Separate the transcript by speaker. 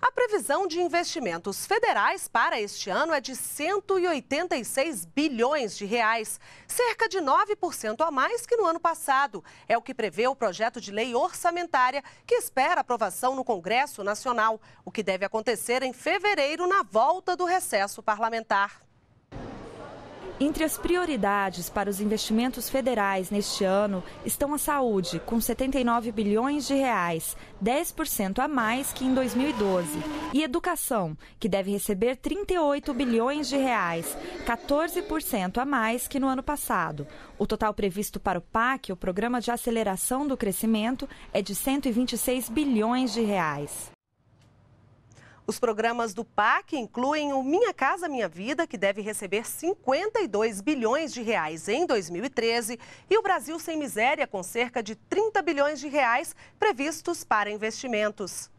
Speaker 1: A previsão de investimentos federais para este ano é de 186 bilhões de reais, cerca de 9% a mais que no ano passado. É o que prevê o projeto de lei orçamentária que espera aprovação no Congresso Nacional, o que deve acontecer em fevereiro na volta do recesso parlamentar.
Speaker 2: Entre as prioridades para os investimentos federais neste ano estão a saúde, com 79 bilhões de reais, 10% a mais que em 2012, e educação, que deve receber 38 bilhões de reais, 14% a mais que no ano passado. O total previsto para o PAC, o Programa de Aceleração do Crescimento, é de 126 bilhões de reais.
Speaker 1: Os programas do PAC incluem o Minha Casa Minha Vida, que deve receber 52 bilhões de reais em 2013, e o Brasil Sem Miséria, com cerca de 30 bilhões de reais previstos para investimentos.